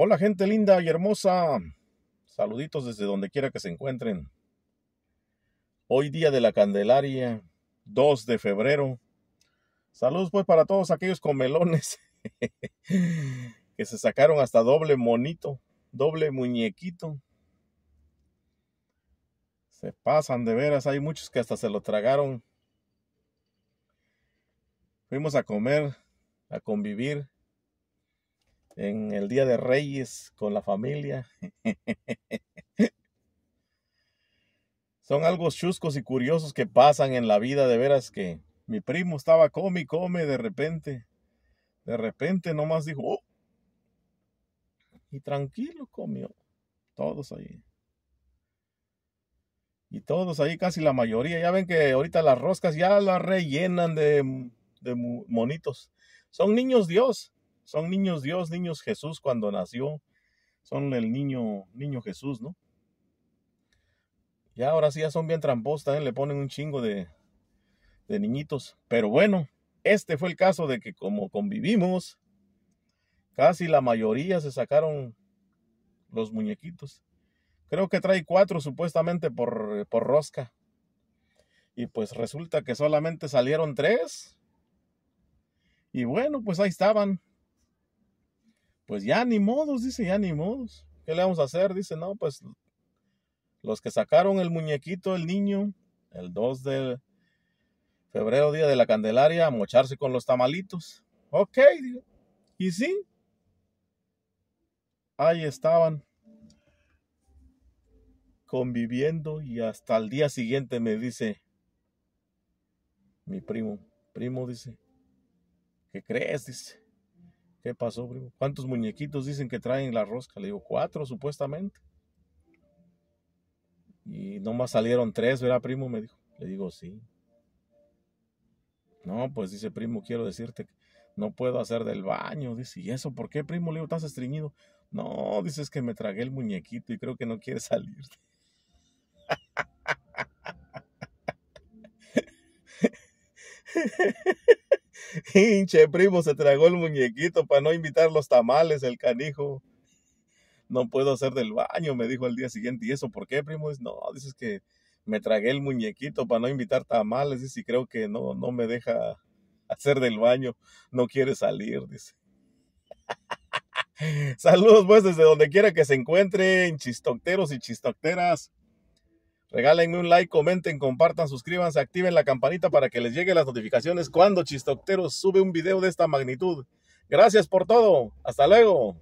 Hola gente linda y hermosa. Saluditos desde donde quiera que se encuentren. Hoy día de la Candelaria, 2 de febrero. Saludos pues para todos aquellos comelones que se sacaron hasta doble monito, doble muñequito. Se pasan de veras, hay muchos que hasta se lo tragaron. Fuimos a comer, a convivir en el Día de Reyes con la familia. Son algo chuscos y curiosos que pasan en la vida, de veras que mi primo estaba come y come de repente. De repente nomás dijo, oh". y tranquilo comió. Todos ahí. Y todos ahí, casi la mayoría. Ya ven que ahorita las roscas ya las rellenan de, de monitos. Son niños Dios son niños Dios, niños Jesús cuando nació, son el niño, niño Jesús, ¿no? Ya ahora sí ya son bien tramposos, también le ponen un chingo de, niñitos. Pero bueno, este fue el caso de que como convivimos, casi la mayoría se sacaron los muñequitos. Creo que trae cuatro supuestamente por, por rosca. Y pues resulta que solamente salieron tres. Y bueno, pues ahí estaban. Pues ya ni modos, dice, ya ni modos. ¿Qué le vamos a hacer? Dice, no, pues los que sacaron el muñequito, el niño, el 2 de febrero, día de la Candelaria, a mocharse con los tamalitos. Ok, digo. Y sí, ahí estaban conviviendo y hasta el día siguiente me dice mi primo, primo dice, ¿qué crees? Dice, ¿Qué pasó, primo? ¿Cuántos muñequitos dicen que traen la rosca? Le digo, cuatro, supuestamente. Y nomás salieron tres, ¿verdad, primo? Me dijo. Le digo, sí. No, pues dice, primo, quiero decirte que no puedo hacer del baño. Dice, ¿y eso por qué, primo? Le digo, estás estreñido. No, dices es que me tragué el muñequito y creo que no quiere salir. Hinche primo se tragó el muñequito para no invitar los tamales, el canijo. No puedo hacer del baño, me dijo al día siguiente. ¿Y eso por qué, primo? Dice, no, dices que me tragué el muñequito para no invitar tamales. Dice, y creo que no, no me deja hacer del baño. No quiere salir, dice. Saludos, pues, desde donde quiera que se encuentren, chistocteros y chistocteras. Regálenme un like, comenten, compartan, suscríbanse, activen la campanita para que les lleguen las notificaciones cuando Chistoctero sube un video de esta magnitud. Gracias por todo. Hasta luego.